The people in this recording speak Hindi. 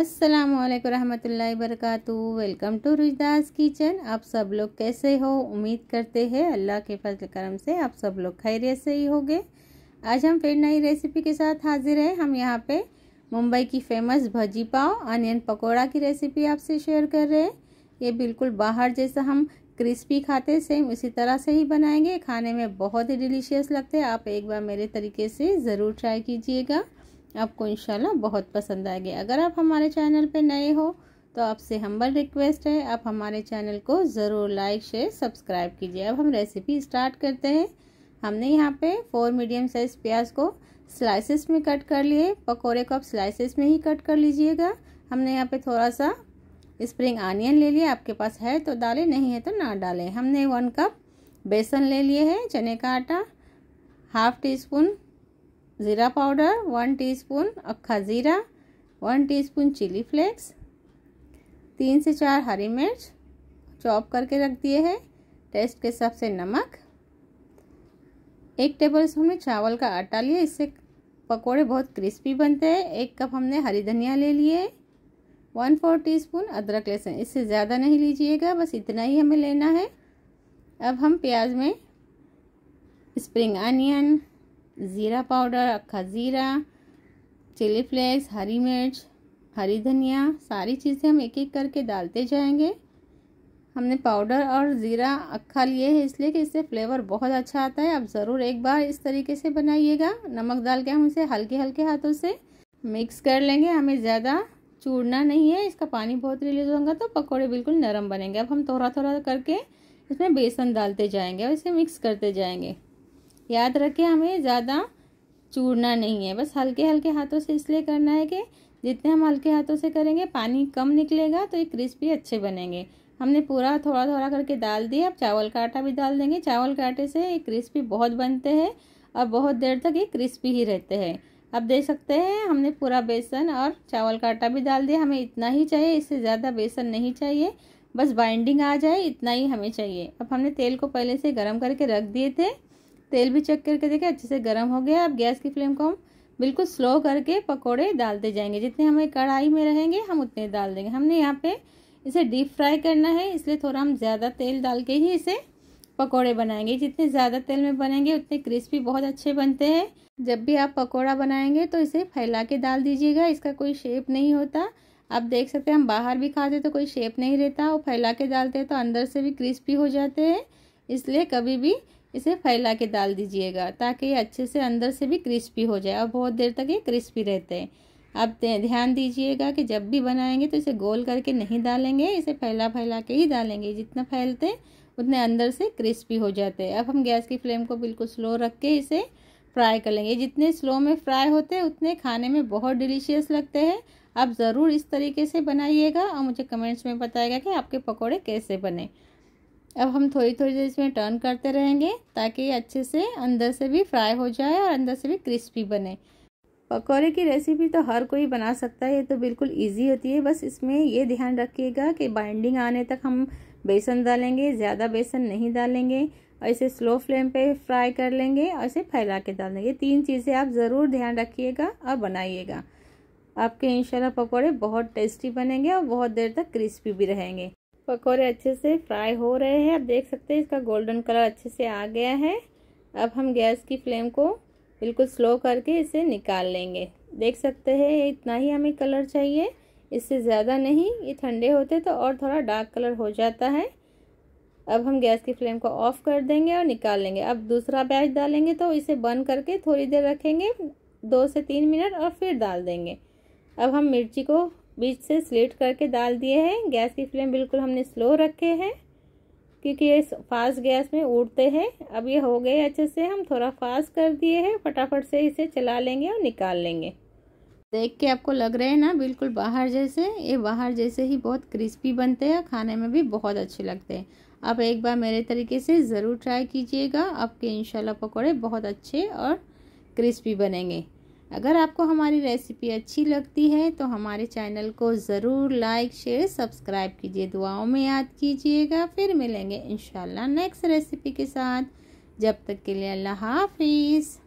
अस्सलाम वालेकुम रहमतुल्लाहि वेलकम टू रुजदास किचन आप सब लोग कैसे हो उम्मीद करते हैं अल्लाह के फजल करम से आप सब लोग खैरियत से ही होंगे आज हम फिर नई रेसिपी के साथ हाजिर हैं हम यहाँ पे मुंबई की फेमस भजी पाव अनियन पकोड़ा की रेसिपी आपसे शेयर कर रहे हैं ये बिल्कुल बाहर जैसा हम क्रिस्पी खाते सेम इसी तरह से ही बनाएंगे खाने में बहुत ही डिलीशियस लगते हैं आप एक बार मेरे तरीके से ज़रूर ट्राई कीजिएगा आपको इंशाल्लाह बहुत पसंद आएगी अगर आप हमारे चैनल पर नए हो तो आपसे हम्बल रिक्वेस्ट है आप हमारे चैनल को ज़रूर लाइक शेयर सब्सक्राइब कीजिए अब हम रेसिपी स्टार्ट करते हैं हमने यहाँ पे फोर मीडियम साइज़ प्याज को स्लाइसेस में कट कर लिए पकोड़े को आप स्लाइसेस में ही कट कर लीजिएगा हमने यहाँ पे थोड़ा सा स्प्रिंग आनियन ले लिया आपके पास है तो डालें नहीं है तो ना डालें हमने वन कप बेसन ले लिए है चने का आटा हाफ टी स्पून ज़ीरा पाउडर वन टीस्पून अक्खा ज़ीरा वन टीस्पून चिली फ्लेक्स तीन से चार हरी मिर्च चॉप करके रख दिए हैं टेस्ट के हिसाब से नमक एक टेबल स्पून में चावल का आटा लिया इससे पकोड़े बहुत क्रिस्पी बनते हैं एक कप हमने हरी धनिया ले लिए वन फोर टीस्पून अदरक लहसुन इससे ज़्यादा नहीं लीजिएगा बस इतना ही हमें लेना है अब हम प्याज में स्प्रिंग अनियन ज़ीरा पाउडर अक्खा ज़ीरा चिली फ्लेक्स हरी मिर्च हरी धनिया सारी चीज़ें हम एक एक करके डालते जाएंगे हमने पाउडर और ज़ीरा अक्खा लिए है इसलिए कि इससे फ्लेवर बहुत अच्छा आता है आप ज़रूर एक बार इस तरीके से बनाइएगा नमक डाल के हम इसे हल्के हल्के हाथों से मिक्स कर लेंगे हमें ज़्यादा चूड़ना नहीं है इसका पानी बहुत रिलीज होगा तो पकौड़े बिल्कुल नरम बनेंगे अब हम थोड़ा थोड़ा करके इसमें बेसन डालते जाएंगे और इसे मिक्स करते जाएंगे याद रखें हमें ज़्यादा चूड़ना नहीं है बस हल्के हल्के हाथों से इसलिए करना है कि जितने हम हल्के हाथों से करेंगे पानी कम निकलेगा तो ये क्रिस्पी अच्छे बनेंगे हमने पूरा थोड़ा थोड़ा करके डाल दिया अब चावल का आटा भी डाल देंगे चावल का आटे से ये क्रिस्पी बहुत बनते हैं और बहुत देर तक ये क्रिस्पी ही रहते हैं अब देख सकते हैं हमने पूरा बेसन और चावल का आटा भी डाल दिया हमें इतना ही चाहिए इससे ज़्यादा बेसन नहीं चाहिए बस बाइंडिंग आ जाए इतना ही हमें चाहिए अब हमने तेल को पहले से गर्म करके रख दिए थे तेल भी चेक करके देखें अच्छे से गर्म हो गया अब गैस की फ्लेम को हम बिल्कुल स्लो करके पकोड़े डालते जाएंगे जितने हमें कढ़ाई में रहेंगे हम उतने डाल देंगे हमने यहाँ पे इसे डीप फ्राई करना है इसलिए थोड़ा हम ज़्यादा तेल डाल के ही इसे पकोड़े बनाएंगे जितने ज़्यादा तेल में बनेंगे उतने क्रिस्पी बहुत अच्छे बनते हैं जब भी आप पकोड़ा बनाएंगे तो इसे फैला के डाल दीजिएगा इसका कोई शेप नहीं होता आप देख सकते हैं हम बाहर भी खाते तो कोई शेप नहीं रहता और फैला के डालते हैं तो अंदर से भी क्रिस्पी हो जाते हैं इसलिए कभी भी इसे फैला के डाल दीजिएगा ताकि ये अच्छे से अंदर से भी क्रिस्पी हो जाए और बहुत देर तक ये क्रिस्पी रहते हैं आप ध्यान दीजिएगा कि जब भी बनाएंगे तो इसे गोल करके नहीं डालेंगे इसे फैला फैला के ही डालेंगे जितना फैलते हैं उतने अंदर से क्रिस्पी हो जाते हैं अब हम गैस की फ्लेम को बिल्कुल स्लो रख के इसे फ्राई कर लेंगे जितने स्लो में फ्राई होते हैं उतने खाने में बहुत डिलीशियस लगते हैं आप ज़रूर इस तरीके से बनाइएगा और मुझे कमेंट्स में बताएगा कि आपके पकौड़े कैसे बने अब हम थोड़ी थोड़ी देर इसमें टर्न करते रहेंगे ताकि ये अच्छे से अंदर से भी फ्राई हो जाए और अंदर से भी क्रिस्पी बने पकौड़े की रेसिपी तो हर कोई बना सकता है ये तो बिल्कुल इजी होती है बस इसमें ये ध्यान रखिएगा कि बाइंडिंग आने तक हम बेसन डालेंगे ज़्यादा बेसन नहीं डालेंगे और इसे स्लो फ्लेम पे फ्राई कर लेंगे और इसे फैला के डाल देंगे तीन चीज़ें आप ज़रूर ध्यान रखिएगा और बनाइएगा आपके इंशाल्लाह पकौड़े बहुत टेस्टी बनेंगे और बहुत देर तक क्रिस्पी भी रहेंगे पकौड़े अच्छे से फ्राई हो रहे हैं आप देख सकते हैं इसका गोल्डन कलर अच्छे से आ गया है अब हम गैस की फ्लेम को बिल्कुल स्लो करके इसे निकाल लेंगे देख सकते हैं इतना ही हमें कलर चाहिए इससे ज़्यादा नहीं ये ठंडे होते तो और थोड़ा डार्क कलर हो जाता है अब हम गैस की फ्लेम को ऑफ़ कर देंगे और निकाल लेंगे अब दूसरा बैच डालेंगे तो इसे बंद करके थोड़ी देर रखेंगे दो से तीन मिनट और फिर डाल देंगे अब हम मिर्ची को बीच से स्लेट करके डाल दिए हैं गैस की फ्लेम बिल्कुल हमने स्लो रखे हैं क्योंकि ये फास्ट गैस में उड़ते हैं अब ये हो गए अच्छे से हम थोड़ा फास्ट कर दिए हैं फटाफट से इसे चला लेंगे और निकाल लेंगे देख के आपको लग रहे हैं ना बिल्कुल बाहर जैसे ये बाहर जैसे ही बहुत क्रिस्पी बनते हैं खाने में भी बहुत अच्छे लगते हैं आप एक बार मेरे तरीके से ज़रूर ट्राई कीजिएगा आपके इंशाल्लाह पकौड़े बहुत अच्छे और क्रिस्पी बनेंगे अगर आपको हमारी रेसिपी अच्छी लगती है तो हमारे चैनल को ज़रूर लाइक शेयर सब्सक्राइब कीजिए दुआओं में याद कीजिएगा फिर मिलेंगे इन नेक्स्ट रेसिपी के साथ जब तक के लिए अल्लाह हाफिज़